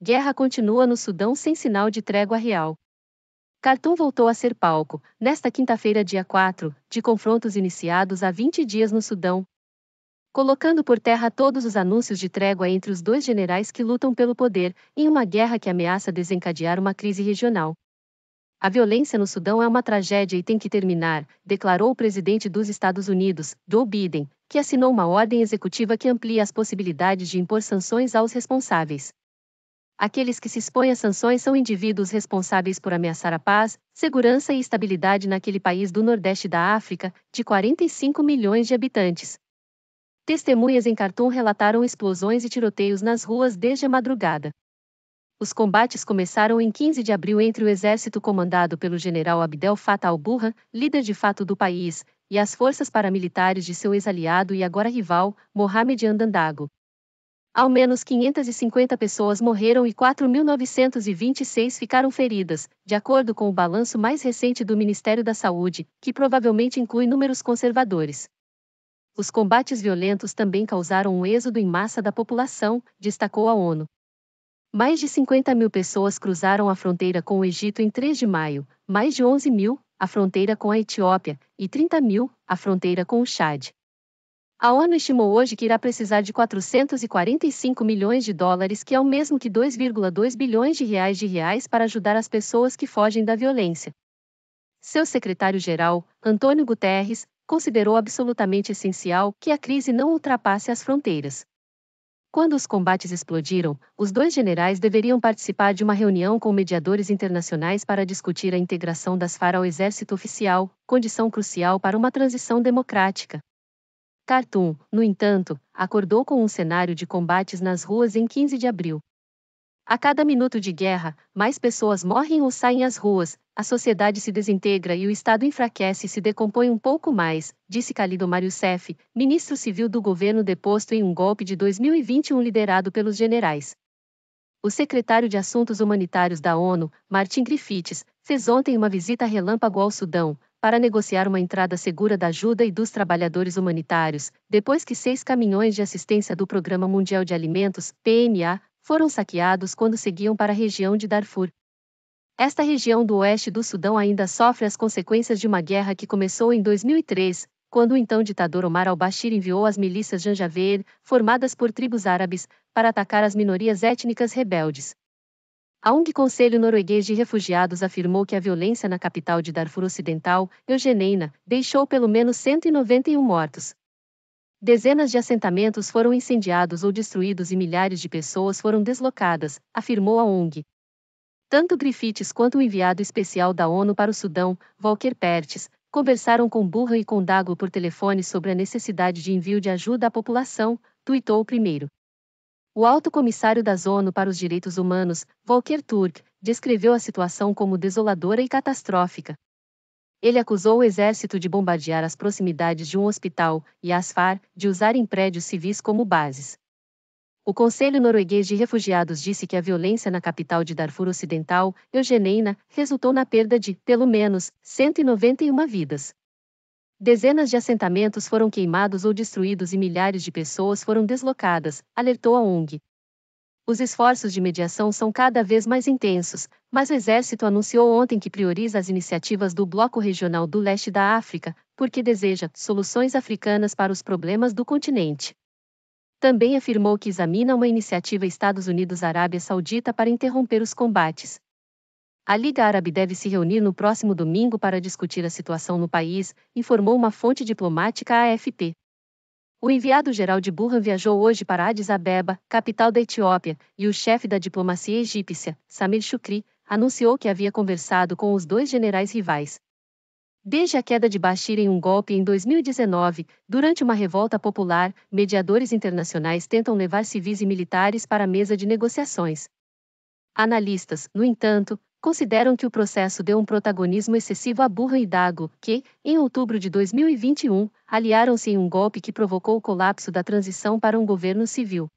Guerra continua no Sudão sem sinal de trégua real. Khartoum voltou a ser palco, nesta quinta-feira, dia 4, de confrontos iniciados há 20 dias no Sudão, colocando por terra todos os anúncios de trégua entre os dois generais que lutam pelo poder, em uma guerra que ameaça desencadear uma crise regional. A violência no Sudão é uma tragédia e tem que terminar, declarou o presidente dos Estados Unidos, Joe Biden, que assinou uma ordem executiva que amplia as possibilidades de impor sanções aos responsáveis. Aqueles que se expõem a sanções são indivíduos responsáveis por ameaçar a paz, segurança e estabilidade naquele país do Nordeste da África, de 45 milhões de habitantes. Testemunhas em Khartoum relataram explosões e tiroteios nas ruas desde a madrugada. Os combates começaram em 15 de abril entre o exército comandado pelo general Abdel Fattah al-Burhan, líder de fato do país, e as forças paramilitares de seu ex-aliado e agora rival, Mohamed Andandago. Ao menos 550 pessoas morreram e 4.926 ficaram feridas, de acordo com o balanço mais recente do Ministério da Saúde, que provavelmente inclui números conservadores. Os combates violentos também causaram um êxodo em massa da população, destacou a ONU. Mais de 50 mil pessoas cruzaram a fronteira com o Egito em 3 de maio, mais de 11 mil, a fronteira com a Etiópia, e 30 mil, a fronteira com o Chad. A ONU estimou hoje que irá precisar de 445 milhões de dólares, que é o mesmo que 2,2 bilhões de reais de reais para ajudar as pessoas que fogem da violência. Seu secretário-geral, Antônio Guterres, considerou absolutamente essencial que a crise não ultrapasse as fronteiras. Quando os combates explodiram, os dois generais deveriam participar de uma reunião com mediadores internacionais para discutir a integração das FARC ao exército oficial, condição crucial para uma transição democrática. Khartoum, no entanto, acordou com um cenário de combates nas ruas em 15 de abril. A cada minuto de guerra, mais pessoas morrem ou saem às ruas, a sociedade se desintegra e o Estado enfraquece e se decompõe um pouco mais, disse Khalid Omar ministro civil do governo deposto em um golpe de 2021 liderado pelos generais. O secretário de Assuntos Humanitários da ONU, Martin Griffiths, fez ontem uma visita relâmpago ao Sudão, para negociar uma entrada segura da ajuda e dos trabalhadores humanitários, depois que seis caminhões de assistência do Programa Mundial de Alimentos, PMA, foram saqueados quando seguiam para a região de Darfur. Esta região do oeste do Sudão ainda sofre as consequências de uma guerra que começou em 2003, quando o então ditador Omar al-Bashir enviou as milícias Janjaweed, formadas por tribos árabes, para atacar as minorias étnicas rebeldes. A ONG Conselho Norueguês de Refugiados afirmou que a violência na capital de Darfur Ocidental, Eugeneina, deixou pelo menos 191 mortos. Dezenas de assentamentos foram incendiados ou destruídos e milhares de pessoas foram deslocadas, afirmou a ONG. Tanto Griffiths quanto o enviado especial da ONU para o Sudão, Volker Perthes, conversaram com Burra e com Dago por telefone sobre a necessidade de envio de ajuda à população, tuitou o primeiro. O alto comissário da ONU para os Direitos Humanos, Volker Turk, descreveu a situação como desoladora e catastrófica. Ele acusou o exército de bombardear as proximidades de um hospital e Asfar de usarem prédios civis como bases. O Conselho Norueguês de Refugiados disse que a violência na capital de Darfur Ocidental, Eugeneina, resultou na perda de, pelo menos, 191 vidas. Dezenas de assentamentos foram queimados ou destruídos e milhares de pessoas foram deslocadas, alertou a ONG. Os esforços de mediação são cada vez mais intensos, mas o Exército anunciou ontem que prioriza as iniciativas do Bloco Regional do Leste da África, porque deseja soluções africanas para os problemas do continente. Também afirmou que examina uma iniciativa Estados Unidos-Arábia Saudita para interromper os combates, a Liga Árabe deve se reunir no próximo domingo para discutir a situação no país, informou uma fonte diplomática à AFP. O enviado-geral de Burhan viajou hoje para Addis Abeba, capital da Etiópia, e o chefe da diplomacia egípcia, Samir Shukri, anunciou que havia conversado com os dois generais rivais. Desde a queda de Bashir em um golpe em 2019, durante uma revolta popular, mediadores internacionais tentam levar civis e militares para a mesa de negociações. Analistas, no entanto, consideram que o processo deu um protagonismo excessivo a Burra e Dago, que, em outubro de 2021, aliaram-se em um golpe que provocou o colapso da transição para um governo civil.